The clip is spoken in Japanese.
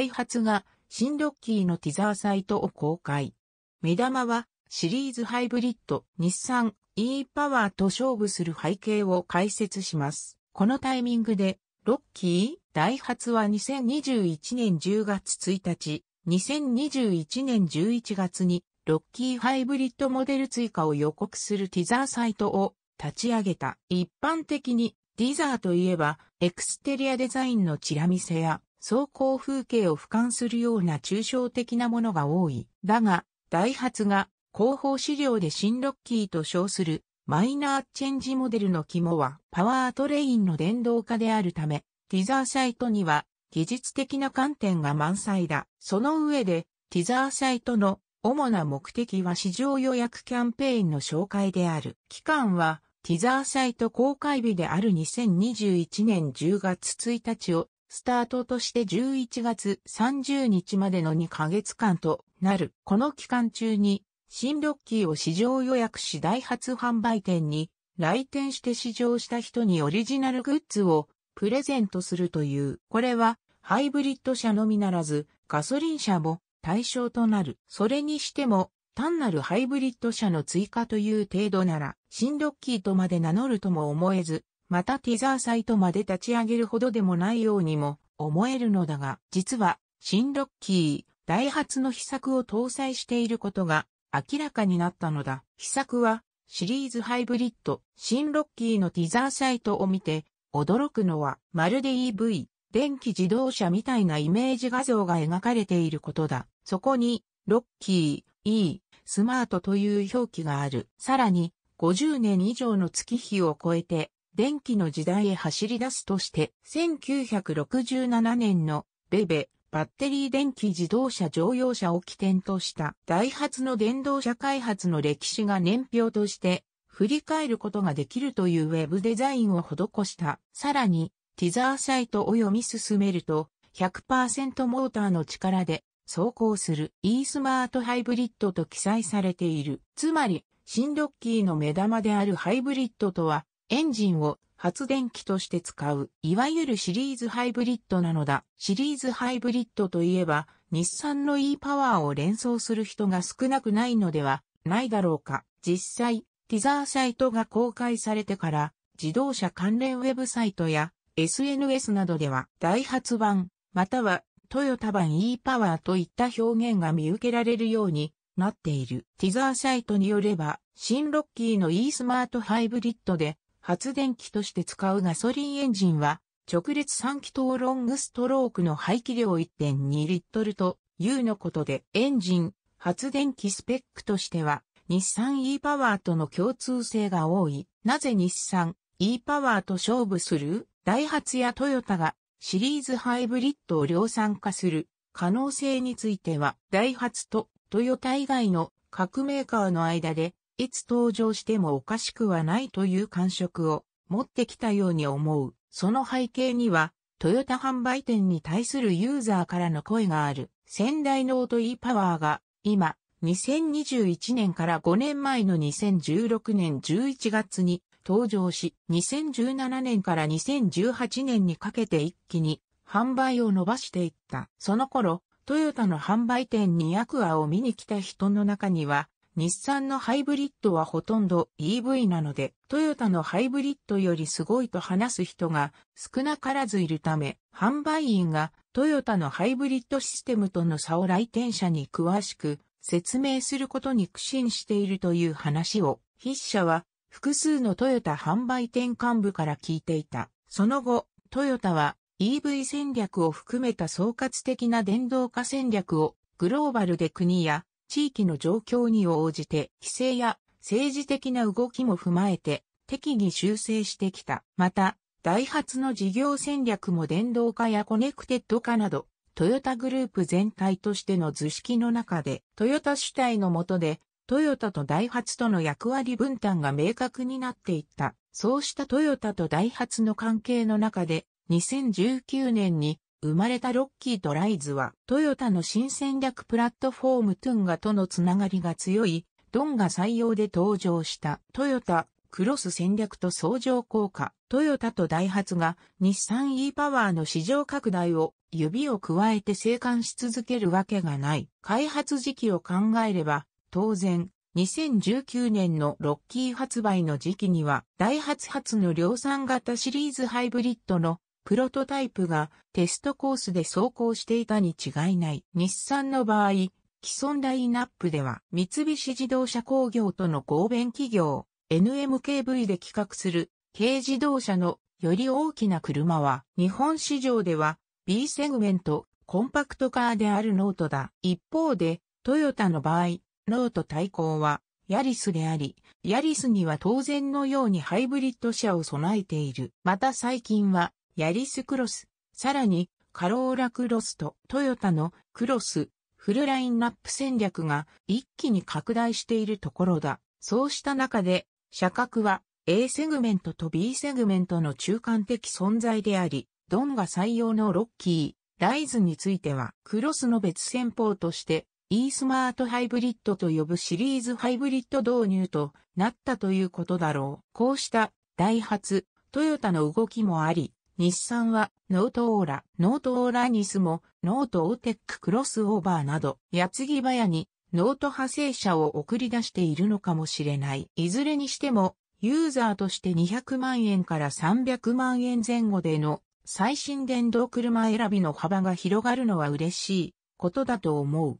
ダイハツが新ロッキーのティザーサイトを公開。目玉はシリーズハイブリッド日産 e パワーと勝負する背景を解説します。このタイミングでロッキーダイハツは2021年10月1日、2021年11月にロッキーハイブリッドモデル追加を予告するティザーサイトを立ち上げた。一般的にディザーといえばエクステリアデザインのチラ見せや走行風景を俯瞰するような抽象的なものが多い。だが、ダイハツが広報資料で新ロッキーと称するマイナーチェンジモデルの肝はパワートレインの電動化であるため、ティザーサイトには技術的な観点が満載だ。その上で、ティザーサイトの主な目的は市場予約キャンペーンの紹介である。期間は、ティザーサイト公開日である2021年10月1日をスタートとして11月30日までの2ヶ月間となる。この期間中に、新ロッキーを市場予約し大発販売店に来店して試乗した人にオリジナルグッズをプレゼントするという。これはハイブリッド車のみならずガソリン車も対象となる。それにしても単なるハイブリッド車の追加という程度なら新ロッキーとまで名乗るとも思えずまたティザーサイトまで立ち上げるほどでもないようにも思えるのだが、実は、新ロッキー、ダイハツの秘策を搭載していることが明らかになったのだ。秘策は、シリーズハイブリッド、新ロッキーのティザーサイトを見て、驚くのは、まるで EV、電気自動車みたいなイメージ画像が描かれていることだ。そこに、ロッキー、E、スマートという表記がある。さらに、50年以上の月日を超えて、電気の時代へ走り出すとして、1967年のベベ、バッテリー電気自動車乗用車を起点としたダイハツの電動車開発の歴史が年表として振り返ることができるというウェブデザインを施した。さらに、ティザーサイトを読み進めると、100%モーターの力で走行する e スマートハイブリッドと記載されている。つまり、新ロッキーの目玉であるハイブリッドとはエンジンを発電機として使う、いわゆるシリーズハイブリッドなのだ。シリーズハイブリッドといえば、日産の e パワーを連想する人が少なくないのではないだろうか。実際、ティザーサイトが公開されてから、自動車関連ウェブサイトや SNS などでは、ダイハツ版、またはトヨタ版 e パワーといった表現が見受けられるようになっている。ティザーサイトによれば、新ロッキーの e スマートハイブリッドで、発電機として使うガソリンエンジンは、直列3気筒ロングストロークの排気量1.2リットルというのことで、エンジン、発電機スペックとしては、日産 e パワーとの共通性が多い。なぜ日産 e パワーと勝負するダイハツやトヨタがシリーズハイブリッドを量産化する可能性については、ダイハツとトヨタ以外の各メーカーの間でいつ登場してもおかしくはないという感触を持ってきたように思う。その背景には、トヨタ販売店に対するユーザーからの声がある。仙台ノート e パワーが、今、2021年から5年前の2016年11月に登場し、2017年から2018年にかけて一気に販売を伸ばしていった。その頃、トヨタの販売店にアクアを見に来た人の中には、日産のハイブリッドはほとんど EV なので、トヨタのハイブリッドよりすごいと話す人が少なからずいるため、販売員がトヨタのハイブリッドシステムとの差を来店者に詳しく説明することに苦心しているという話を、筆者は複数のトヨタ販売店幹部から聞いていた。その後、トヨタは EV 戦略を含めた総括的な電動化戦略をグローバルで国や地域の状況に応じて規制や政治的な動きも踏まえて適宜修正してきた。また、ダイハツの事業戦略も電動化やコネクテッド化など、トヨタグループ全体としての図式の中で、トヨタ主体の下で、トヨタとダイハツとの役割分担が明確になっていった。そうしたトヨタとダイハツの関係の中で、2019年に生まれたロッキーとライズは、トヨタの新戦略プラットフォームトゥンガとのつながりが強い、ドンが採用で登場したトヨタクロス戦略と相乗効果、トヨタとダイハツが日産 e パワーの市場拡大を指を加えて生還し続けるわけがない。開発時期を考えれば、当然、2019年のロッキー発売の時期には、ダイハツ発の量産型シリーズハイブリッドのプロトタイプがテストコースで走行していたに違いない。日産の場合、既存ラインナップでは三菱自動車工業との合弁企業 NMKV で企画する軽自動車のより大きな車は日本市場では B セグメントコンパクトカーであるノートだ。一方でトヨタの場合、ノート対抗はヤリスであり、ヤリスには当然のようにハイブリッド車を備えている。また最近はヤリスクロス、さらにカローラクロスとトヨタのクロス、フルラインナップ戦略が一気に拡大しているところだ。そうした中で、社格は A セグメントと B セグメントの中間的存在であり、ドンが採用のロッキー、ライズについては、クロスの別戦法として、e スマートハイブリッドと呼ぶシリーズハイブリッド導入となったということだろう。こうした、ダイハツ、トヨタの動きもあり、日産はノートオーラ、ノートオーラニスも、ノートオーテッククロスオーバーなど、矢継ぎ早にノート派生者を送り出しているのかもしれない。いずれにしても、ユーザーとして200万円から300万円前後での最新電動車選びの幅が広がるのは嬉しいことだと思う。